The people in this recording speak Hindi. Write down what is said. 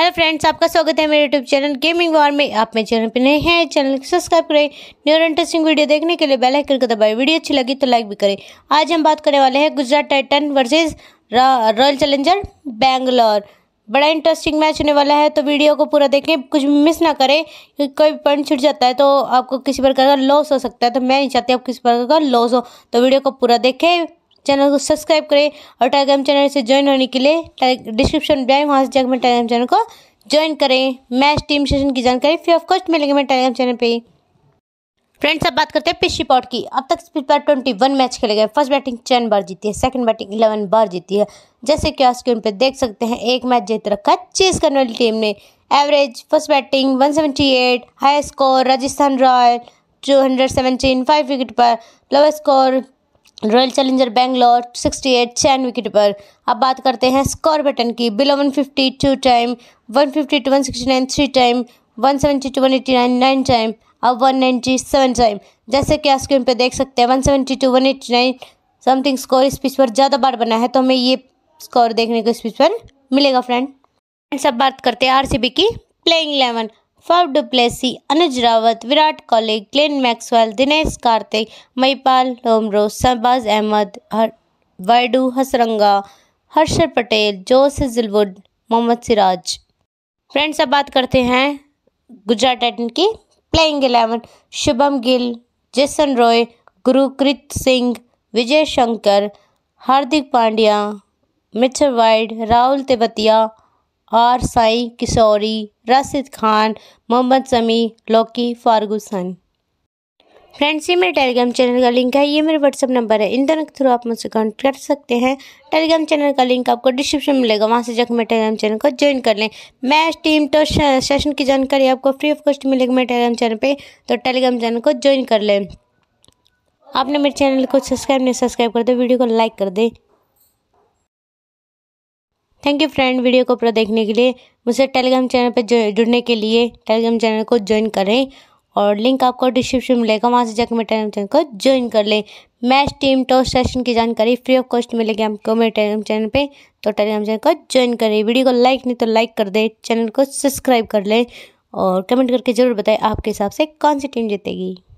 हेलो फ्रेंड्स आपका स्वागत है मेरे यूट्यूब चैनल गेमिंग वार में आप मेरे चैनल पर नए हैं चैनल को सब्सक्राइब करें न्यू और इंटरेस्टिंग वीडियो देखने के लिए बेल आइकन को दबाएं वीडियो अच्छी लगी तो लाइक भी करें आज हम बात करने वाले हैं Gujarat Titan versus Royal Challenger Bangalore बड़ा इंटरेस्टिंग मैच होने वाला है तो वीडियो को पूरा देखें कुछ मिस ना करें क्योंकि कोई पॉइंट छूट जाता है तो आपको किसी प्रकार का लॉस हो सकता है तो मैं नहीं चाहती आप किसी प्रकार का लॉस हो तो वीडियो को पूरा देखें चैनल को सब्सक्राइब करें और टेलीग्राम चैनल से ज्वाइन होने के लिए डिस्क्रिप्शन बैंक वहाँ से जाकर टेलीग्राम चैनल को ज्वाइन करें मैच टीम सेशन की जानकारी फ्री ऑफ कॉस्ट मिलेगी मेरे टेलीग्राम चैनल पर फ्रेंड्स अब बात करते हैं पिछली पॉट की अब तक पिच ट्वेंटी वन मैच खेले गए फर्स्ट बैटिंग चैन बार जीती है सेकंड बैटिंग इलेवन बार जीती है जैसे कि आज स्क्रीन पर देख सकते हैं एक मैच जीत रखा चेस करने वाली टीम ने average first batting one seventy eight high score Rajasthan Royal two hundred seventeen five wicket पर lower score Royal Challenger Bangalore 68 चैन विकेट पर अब बात करते हैं स्कोर बटन की below 150 two time 150 to 169 three time 170 to 189 nine time अब 197 टाइम जैसे कि आप स्क्रीन पर देख सकते हैं 170 टू 189 समथिंग स्कोर इस पिच पर ज़्यादा बार बना है तो हमें ये स्कोर देखने को इस पिच पर मिलेगा फ्रेंड फ्रेंड्स अब बात करते हैं बी की playing eleven du Plessis Anuj Rawat Virat Kohli Kohli Maxwell Dinesh Karthik Mahipal Lomror Shahbaz Ahmed हर वायडू Hasaranga Harshal Patel Josh Hazlewood Mohammed Siraj friends अब बात करते हैं गुजरात टाइटन की playing eleven Shubman Gill Jason Roy Gurkeerat Singh Vijay Shankar Hardik Pandya मिचर वाइड राहुल तेवतिया आर साई किशोरी राशिद खान मोहम्मद समी फारगू सन फ्रेंड्स ये मेरे टेलीग्राम चैनल का लिंक है ये मेरे व्हाट्सअप नंबर है इन दोनों के थ्रू आप मुझसे कॉन्टैक्ट कर सकते हैं टेलीग्राम चैनल का लिंक आपको डिस्क्रिप्शन में मिलेगा वहाँ से जाकर मेरे टेलीग्राम चैनल को ज्वाइन कर लें मैच टीम तो सेशन की जानकारी आपको फ्री ऑफ कॉस्ट मिलेगी मेरे टेलीग्राम चैनल पर तो टेलीग्राम चैनल को ज्वाइन कर लें आपने मेरे चैनल को सब्सक्राइब नहीं सब्सक्राइब कर दो वीडियो को लाइक कर दें थैंक यू फ्रेंड वीडियो को पूरा देखने के लिए मुझसे टेलीग्राम चैनल पर जुड़ने के लिए टेलीग्राम चैनल को ज्वाइन करें और लिंक आपको डिस्क्रिप्शन में मिलेगा वहाँ से जाकर मेरे टेलीग्राम चैनल को ज्वाइन कर लें मैच टीम टॉस सेशन की जानकारी फ्री ऑफ कॉस्ट मिलेगी आपको मेरे टेलीग्राम चैनल पे तो टेलीग्राम चैनल को ज्वाइन करें वीडियो को लाइक नहीं तो लाइक कर दें चैनल को सब्सक्राइब कर लें और कमेंट करके ज़रूर बताएं आपके हिसाब से कौन सी टीम जीतेगी